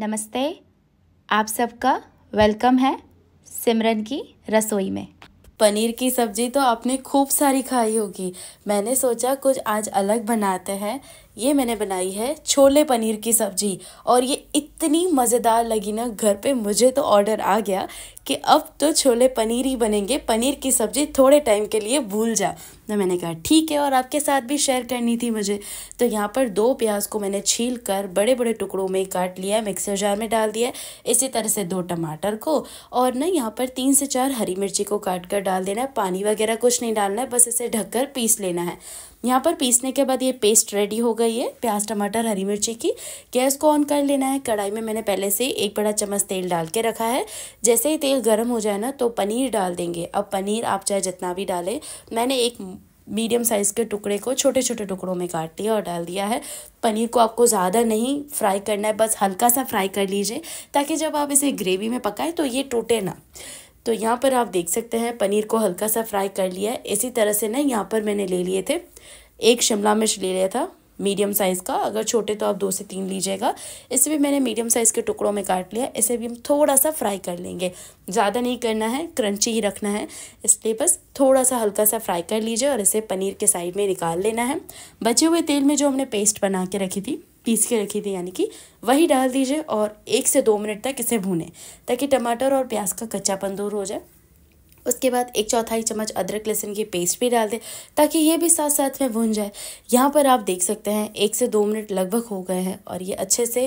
नमस्ते आप सबका वेलकम है सिमरन की रसोई में पनीर की सब्ज़ी तो आपने खूब सारी खाई होगी मैंने सोचा कुछ आज अलग बनाते हैं ये मैंने बनाई है छोले पनीर की सब्ज़ी और ये इतनी मज़ेदार लगी ना घर पे मुझे तो ऑर्डर आ गया कि अब तो छोले पनीर ही बनेंगे पनीर की सब्ज़ी थोड़े टाइम के लिए भूल जा तो मैंने कहा ठीक है और आपके साथ भी शेयर करनी थी मुझे तो यहाँ पर दो प्याज को मैंने छील कर बड़े बड़े टुकड़ों में काट लिया मिक्सर जार में डाल दिया इसी तरह से दो टमाटर को और ना यहाँ पर तीन से चार हरी मिर्ची को काट कर डाल देना है पानी वगैरह कुछ नहीं डालना है बस इसे ढककर पीस लेना है यहाँ पर पीसने के बाद ये पेस्ट रेडी हो गई है प्याज टमाटर हरी मिर्ची की गैस को ऑन कर लेना है कढ़ाई में मैंने पहले से एक बड़ा चम्मच तेल डाल के रखा है जैसे ही तेल गर्म हो जाए ना तो पनीर डाल देंगे अब पनीर आप चाहे जितना भी डालें मैंने एक मीडियम साइज़ के टुकड़े को छोटे छोटे टुकड़ों में काट दिया और डाल दिया है पनीर को आपको ज़्यादा नहीं फ्राई करना है बस हल्का सा फ्राई कर लीजिए ताकि जब आप इसे ग्रेवी में पकाएं तो ये टूटे ना तो यहाँ पर आप देख सकते हैं पनीर को हल्का सा फ्राई कर लिया है इसी तरह से ना यहाँ पर मैंने ले लिए थे एक शिमला मिर्च ले लिया था मीडियम साइज़ का अगर छोटे तो आप दो से तीन लीजिएगा इसे भी मैंने मीडियम साइज़ के टुकड़ों में काट लिया इसे भी हम थोड़ा सा फ्राई कर लेंगे ज़्यादा नहीं करना है क्रंची ही रखना है इसलिए बस थोड़ा सा हल्का सा फ्राई कर लीजिए और इसे पनीर के साइड में निकाल लेना है बचे हुए तेल में जो हमने पेस्ट बना के रखी थी पीस के रखी थी यानी कि वही डाल दीजिए और एक से दो मिनट तक इसे भूने ताकि टमाटर और प्याज का कच्चापन दूर हो जाए उसके बाद एक चौथाई चम्मच अदरक लहसुन की पेस्ट भी डाल दें ताकि ये भी साथ साथ में भून जाए यहाँ पर आप देख सकते हैं एक से दो मिनट लगभग हो गए हैं और ये अच्छे से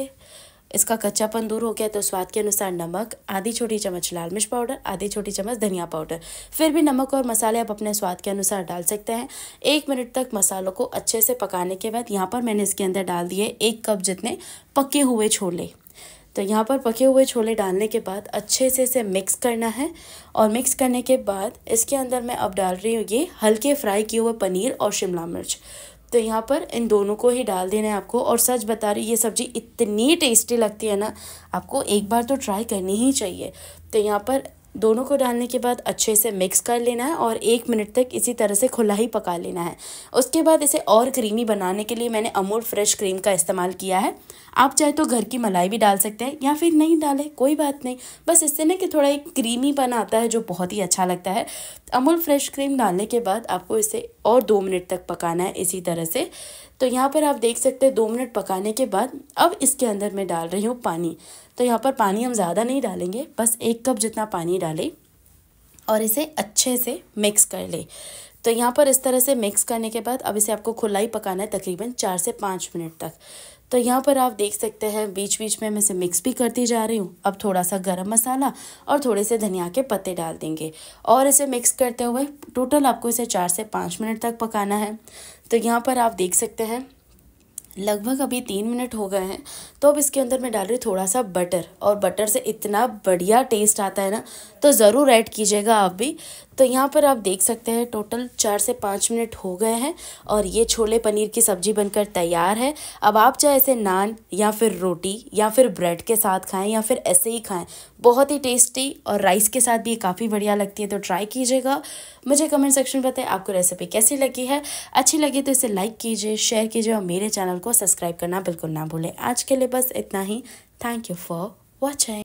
इसका कच्चापन दूर हो गया तो स्वाद के अनुसार नमक आधी छोटी चम्मच लाल मिर्च पाउडर आधी छोटी चम्मच धनिया पाउडर फिर भी नमक और मसाले आप अपने स्वाद के अनुसार डाल सकते हैं एक मिनट तक मसालों को अच्छे से पकाने के बाद यहाँ पर मैंने इसके अंदर डाल दिए एक कप जितने पके हुए छोले तो यहाँ पर पके हुए छोले डालने के बाद अच्छे से इसे मिक्स करना है और मिक्स करने के बाद इसके अंदर मैं अब डाल रही हूँ ये हल्के फ्राई किए हुए पनीर और शिमला मिर्च तो यहाँ पर इन दोनों को ही डाल देना है आपको और सच बता रही ये सब्ज़ी इतनी टेस्टी लगती है ना आपको एक बार तो ट्राई करनी ही चाहिए तो यहाँ पर दोनों को डालने के बाद अच्छे से मिक्स कर लेना है और एक मिनट तक इसी तरह से खुला ही पका लेना है उसके बाद इसे और क्रीमी बनाने के लिए मैंने अमूल फ्रेश क्रीम का इस्तेमाल किया है आप चाहे तो घर की मलाई भी डाल सकते हैं या फिर नहीं डालें कोई बात नहीं बस इससे ना कि थोड़ा एक क्रीमीपन आता है जो बहुत ही अच्छा लगता है अमूल फ्रेश क्रीम डालने के बाद आपको इसे और दो मिनट तक पकाना है इसी तरह से तो यहाँ पर आप देख सकते हैं दो मिनट पकाने के बाद अब इसके अंदर मैं डाल रही हूँ पानी तो यहाँ पर पानी हम ज़्यादा नहीं डालेंगे बस एक कप जितना पानी डालें और इसे अच्छे से मिक्स कर ले तो यहाँ पर इस तरह से मिक्स करने के बाद अब इसे आपको खुला ही पकाना है तकरीबन चार से पाँच मिनट तक तो यहाँ पर आप देख सकते हैं बीच बीच में मैं इसे मिक्स भी करती जा रही हूँ अब थोड़ा सा गरम मसाला और थोड़े से धनिया के पत्ते डाल देंगे और इसे मिक्स करते हुए टोटल आपको इसे चार से पाँच मिनट तक पकाना है तो यहाँ पर आप देख सकते हैं लगभग अभी तीन मिनट हो गए हैं तो अब इसके अंदर मैं डाल रही थोड़ा सा बटर और बटर से इतना बढ़िया टेस्ट आता है ना तो ज़रूर ऐड कीजिएगा आप भी तो यहाँ पर आप देख सकते हैं टोटल चार से पाँच मिनट हो गए हैं और ये छोले पनीर की सब्ज़ी बनकर तैयार है अब आप चाहे इसे नान या फिर रोटी या फिर ब्रेड के साथ खाएँ या फिर ऐसे ही खाएँ बहुत ही टेस्टी और राइस के साथ भी काफ़ी बढ़िया लगती है तो ट्राई कीजिएगा मुझे कमेंट सेक्शन में बताएं आपको रेसिपी कैसी लगी है अच्छी लगी तो इसे लाइक कीजिए शेयर कीजिए और मेरे चैनल को सब्सक्राइब करना बिल्कुल ना भूलें आज के लिए बस इतना ही थैंक यू फॉर वॉचिंग